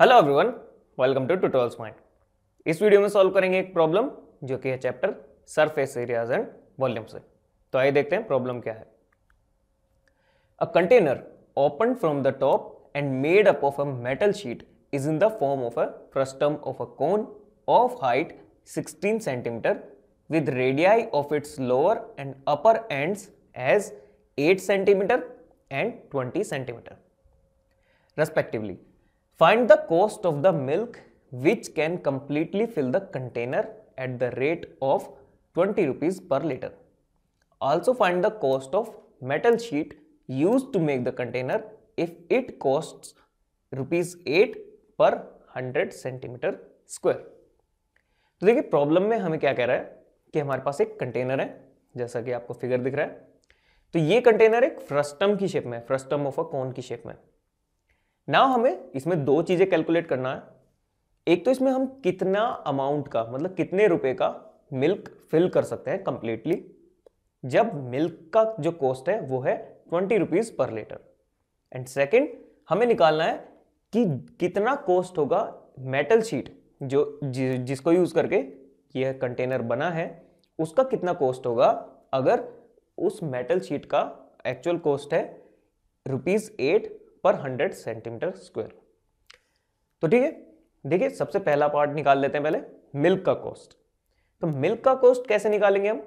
hello everyone welcome to tutorials mind इस video में solve करेंगे एक प्रॉब्लम जो कि है chapter surface areas and volume से तो आइए देखते हैं प्रॉब्लम क्या है a container open from the top and made up of a metal sheet is in the form of a frustum of a cone of height 16 centimetre with radii of its lower and upper end as 8 centimetre and 20 centimetre respectively find the cost of the milk which can completely fill the container at the rate of twenty rupees per litre also find the cost of metal sheet use to make the container if it cost rupees eight per hundred centimetre square तो देखिए problem में हमें क्या कह रहा है कि हमारे पास एक कंटेनर है जैसा कि आपको फिगर दिख रहा है तो ये कंटेनर एक फ्रस्टम की शेप में फ्रस्टम ऑफ अ कॉन की शेप में ना हमें इसमें दो चीज़ें कैलकुलेट करना है एक तो इसमें हम कितना अमाउंट का मतलब कितने रुपए का मिल्क फिल कर सकते हैं कंप्लीटली जब मिल्क का जो कॉस्ट है वो है twenty rupees per litre and second हमें निकालना है कि कितना कॉस्ट होगा मेटल शीट जो जि, जिसको यूज़ करके यह कंटेनर बना है उसका कितना कॉस्ट होगा अगर उस मेटल शीट का एक्चुअल कॉस्ट है rupees eight per hundred centimetre square तो ठीक है देखिए सबसे पहला पार्ट निकाल लेते हैं पहले मिल्क का कॉस्ट तो मिल्क का कॉस्ट कैसे निकालेंगे हम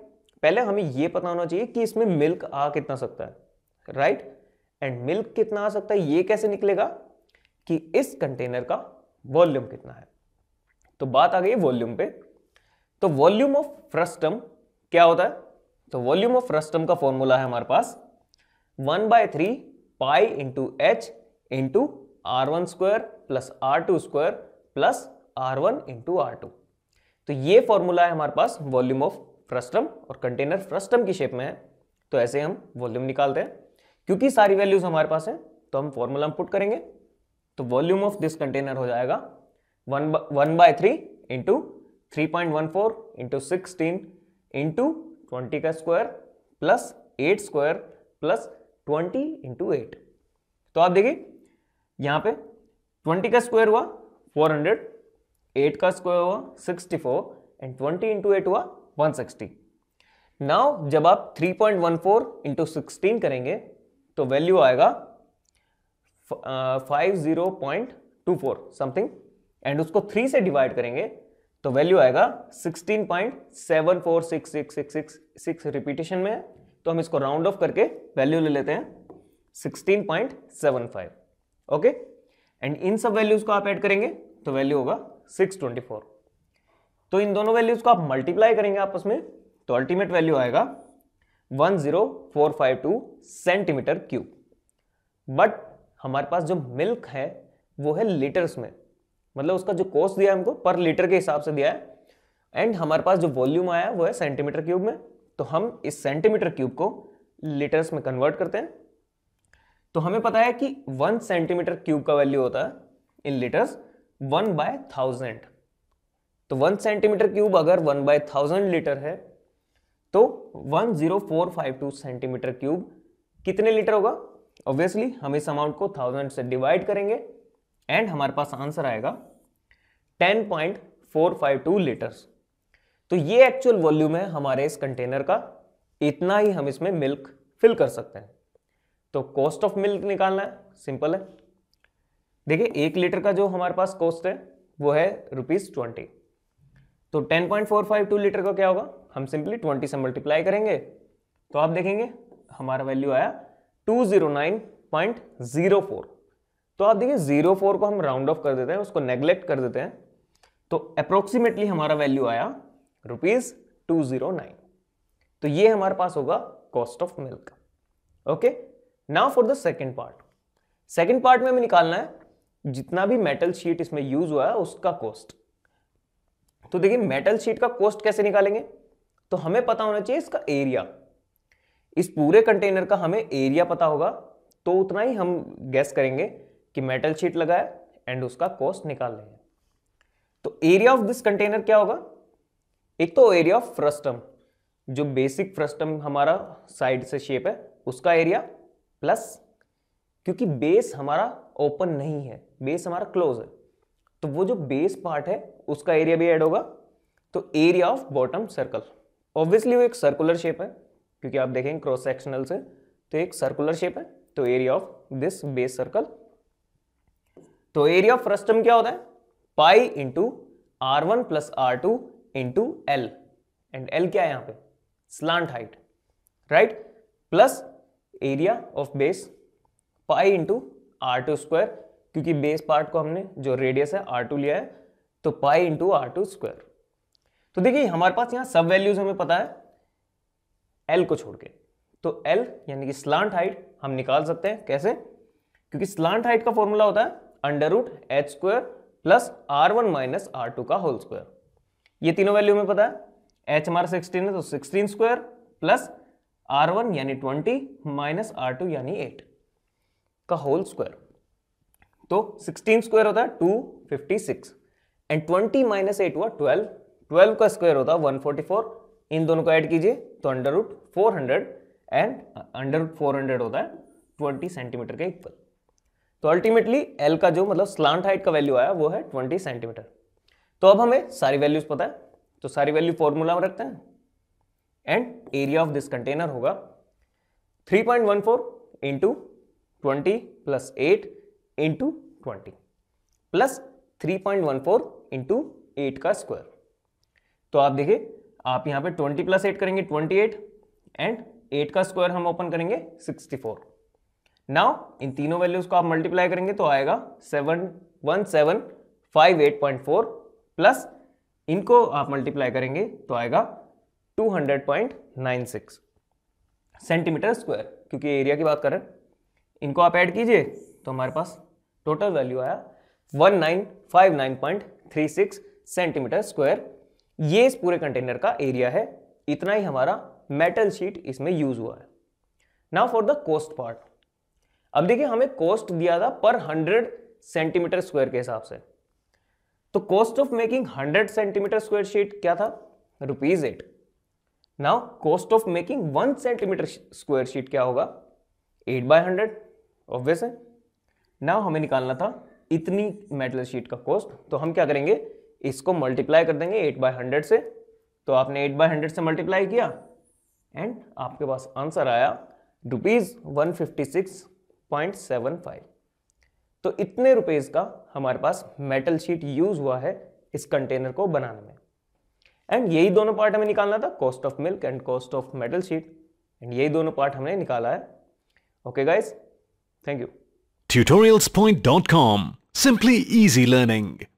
पहले हमें यह पता होना चाहिए कि इसमें मिल्क आ कितना सकता है राइट एंड मिल्क कितना आ सकता है यह कैसे निकलेगा कि इस कंटेनर का वॉल्यूम कितना है तो बात आ गई वॉल्यूम पे तो वॉल्यूम ऑफ फ्रस्टम क्या होता है तो वॉल्यूम ऑफ फ्रस्टम का फॉर्मूला है हमारे पास one by three pi into H into R one square plus R two square plus R one into R two तो ये फॉर्मूला है हमारे पास वॉल्यूम ऑफ फ्रस्टम और कंटेनर फ्रस्टम की शेप में है तो ऐसे हम वॉल्यूम निकालते हैं क्योंकि सारी वैल्यूज हमारे पास हैं तो हम फॉर्मूला में पुट करेंगे तो वॉल्यूम ऑफ दिस कंटेनर हो जाएगा one one by three into three point one four into sixteen into twenty का square plus eight square plus twenty into eight तो आप देखिए यहां पे ट्वेंटी का स्क्वायर हुआ फोर हंड्रेड एट का स्क्वायर हुआ sixty four and twenty into eight हुआ वन सिक्सटी नाउ जब आप three point one four into sixteen करेंगे तो वैल्यू आएगा five zero point two four something and उसको थ्री से डिवाइड करेंगे तो वैल्यू आएगा sixteen point seven four six six six six six repetition में तो हम इसको राउंड ऑफ करके वैल्यू ले लेते हैं 16.75 ओके एंड इन सब वैल्यूज को आप ऐड करेंगे तो वैल्यू होगा 624 तो इन दोनों वैल्यूज को आप मल्टीप्लाई करेंगे आपस में तो अल्टीमेट वैल्यू आएगा 10452 सेंटीमीटर क्यूब बट हमारे पास जो मिल्क है वो है लीटर्स में मतलब उसका जो कॉस्ट दिया है हमको पर लीटर के हिसाब से दिया है एंड हमारे पास जो वॉल्यूम आया वो है सेंटीमीटर क्यूब में तो हम इस सेंटीमीटर क्यूब को लीटर्स में कन्वर्ट करते हैं तो हमें पता है कि वन सेंटीमीटर क्यूब का वैल्यू होता है in litres one by thousand तो वन सेंटीमीटर क्यूब अगर वन बाय थाउजेंड लीटर है तो वन टू सेंटीमीटर क्यूब कितने लीटर होगा ऑब्वियसली हम इस अमाउंट को थाउजेंड से डिवाइड करेंगे एंड हमारे पास आंसर आएगा ten point four five two litres तो ये एक्चुअल वॉल्यूम है हमारे इस कंटेनर का इतना ही हम इसमें मिल्क फिल कर सकते हैं तो कॉस्ट ऑफ मिल्क निकालना है सिंपल है देखिए एक लीटर का जो हमारे पास कॉस्ट है वो है रुपीज ट्वेंटी तो ten point four five two litre का क्या होगा हम सिंपली ट्वेंटी से मल्टीप्लाई करेंगे तो आप देखेंगे हमारा वैल्यू आया two zero nine point zero four तो आप देखिए जीरो फोर को हम राउंड ऑफ कर देते हैं उसको नेग्लेक्ट कर देते हैं तो अप्रोक्सीमेटली हमारा वैल्यू आया रुपीज टू जीरो नाइन तो ये हमारे पास होगा cost of milk okay now for the second part second part में हमें निकालना है जितना भी मेटल शीट इसमें यूज हुआ है उसका कॉस्ट तो देखिए मेटल शीट का कॉस्ट कैसे निकालेंगे तो हमें पता होना चाहिए इसका एरिया इस पूरे कंटेनर का हमें एरिया पता होगा तो उतना ही हम गैस करेंगे कि मेटल शीट लगाए एंड उसका कॉस्ट निकाल लेंगे तो एरिया ऑफ दिस कंटेनर क्या होगा एक तो एरिया ऑफ फ्रस्टम जो बेसिक फ्रस्टम हमारा साइड से शेप है उसका एरिया प्लस क्योंकि बेस हमारा ओपन नहीं है बेस हमारा क्लोज है तो वो जो बेस पार्ट है उसका एरिया भी ऐड होगा तो area of bottom circle obviously वो एक सर्कुलर शेप है क्योंकि आप देखेंगे क्रॉस सेक्शनल से तो एक सर्कुलर शेप है तो area of this base circle तो एरिया ऑफ फ्रस्टम क्या होता है pi into R one plus R two into L and L क्या है यहां पे slant height right plus area of base pi into R two square क्योंकि base part को हमने जो रेडियस है आर टू लिया है तो pi into R two square तो देखिए हमारे पास यहां सब वैल्यूज हमें पता है एल को छोड़ के तो एल यानी कि स्लांट हाइट हम निकाल सकते हैं कैसे क्योंकि स्लांट हाइट का फॉर्मूला होता है under root H square plus R one minus R two का होल स्क्वायर ये तीनों वैल्यू में पता है एच एम आर सिक्सटीन है तो sixteen square plus R one यानी ट्वेंटी माइनस आर टू यानी एट का होल स्क्वायर तो सिक्सटीन स्क्वायर होता है two fifty six and twenty minus eight हुआ ट्वेल्व ट्वेल्व का स्क्वायर होता है वन फोर्टी फोर इन दोनों को ऐड कीजिए तो under root four hundred and under root four hundred होता है ट्वेंटी सेंटीमीटर के इक्वल तो अल्टीमेटली एल का जो मतलब स्लांट हाइट का वैल्यू आया वो है ट्वेंटी सेंटीमीटर तो अब हमें सारी वैल्यूज पता है तो सारी वैल्यू फॉर्मूला में रखते हैं and area of this container होगा 3.14 point one four into twenty plus eight into twenty plus three point one four into eight का स्क्वायर तो आप देखिए आप यहां पे ट्वेंटी प्लस एट करेंगे ट्वेंटी एट एंड एट का स्क्वायर हम ओपन करेंगे सिक्सटी फोर नाउ इन तीनों वैल्यूज को आप मल्टीप्लाई करेंगे तो आएगा seven one seven five eight point four plus इनको आप मल्टीप्लाई करेंगे तो आएगा 200.96 सेंटीमीटर स्क्वायर क्योंकि एरिया की बात कर रहे हैं इनको आप ऐड कीजिए तो हमारे पास टोटल वैल्यू आया 1959.36 सेंटीमीटर स्क्वायर ये इस पूरे कंटेनर का एरिया है इतना ही हमारा मेटल शीट इसमें यूज हुआ है now for the cost part अब देखिए हमें कोस्ट दिया था पर 100 सेंटीमीटर स्क्वायर के हिसाब से तो cost of making 100 centimetre square sheet क्या था rupees eight now cost of making one centimetre square sheet क्या होगा एट बाय हंड्रेड ऑब्वियस है नाउ हमें निकालना था इतनी मेटल शीट का कॉस्ट तो हम क्या करेंगे इसको मल्टीप्लाई कर देंगे एट बाय हंड्रेड से तो आपने एट बाय हंड्रेड से मल्टीप्लाई किया एंड आपके पास आंसर आया rupees one fifty six point seven five तो इतने रुपए का हमारे पास मेटल शीट यूज हुआ है इस कंटेनर को बनाने में एंड यही दोनों पार्ट हमें निकालना था cost of milk and cost of metal sheet and यही दोनों पार्ट हमने निकाला है okay guys thank you point dot com simply easy learning